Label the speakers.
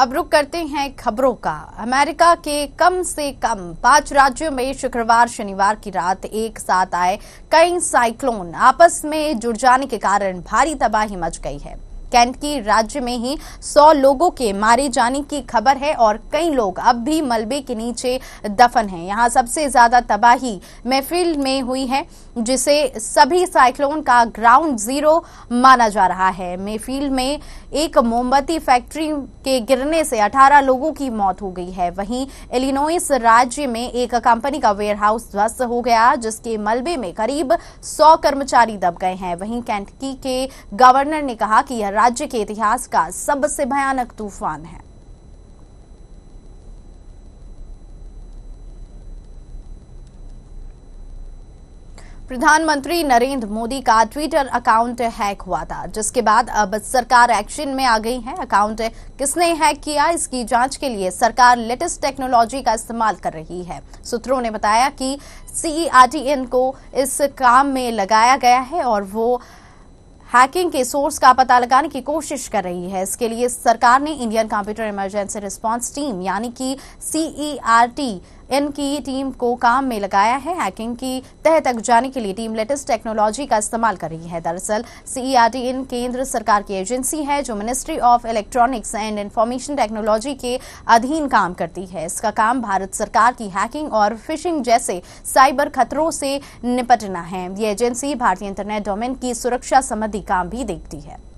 Speaker 1: अब रुक करते हैं खबरों का अमेरिका के कम से कम पांच राज्यों में शुक्रवार शनिवार की रात एक साथ आए कई साइक्लोन आपस में जुड़ जाने के कारण भारी तबाही मच गई है कैंट की राज्य में ही 100 लोगों के मारे जाने की खबर है और कई लोग अब भी मलबे के नीचे दफन हैं यहाँ सबसे ज्यादा तबाही महफिल में हुई है जिसे सभी साइक्लोन का ग्राउंड जीरो माना जा रहा है मेफील्ड में एक मोमबत्ती फैक्ट्री के गिरने से 18 लोगों की मौत हो गई है वहीं एलिनोइस राज्य में एक कंपनी का वेयरहाउस ध्वस्त हो गया जिसके मलबे में करीब 100 कर्मचारी दब गए हैं वहीं कैंटकी के गवर्नर ने कहा कि यह राज्य के इतिहास का सबसे भयानक तूफान है प्रधानमंत्री नरेंद्र मोदी का ट्विटर अकाउंट हैक हुआ था जिसके बाद अब सरकार एक्शन में आ गई है अकाउंट किसने हैक किया इसकी जांच के लिए सरकार लेटेस्ट टेक्नोलॉजी का इस्तेमाल कर रही है सूत्रों ने बताया कि सीईआरटीएन को इस काम में लगाया गया है और वो हैकिंग के सोर्स का पता लगाने की कोशिश कर रही है इसके लिए सरकार ने Indian computer emergency response team यानी कि सीईआरटी इनकी टीम को काम में लगाया है हैकिंग की तह तक जाने के लिए टीम लेटेस्ट टेक्नोलॉजी का इस्तेमाल कर रही है दरअसल सीईआरटी e इन केंद्र सरकार की एजेंसी है जो ministry of electronics and information technology के अधीन काम करती है इसका काम भारत सरकार की हैकिंग और फिशिंग जैसे साइबर खतरों से निपटना है ये एजेंसी भारतीय इंटरनेट डोमेन की सुरक्षा संबंधी काम भी देखती है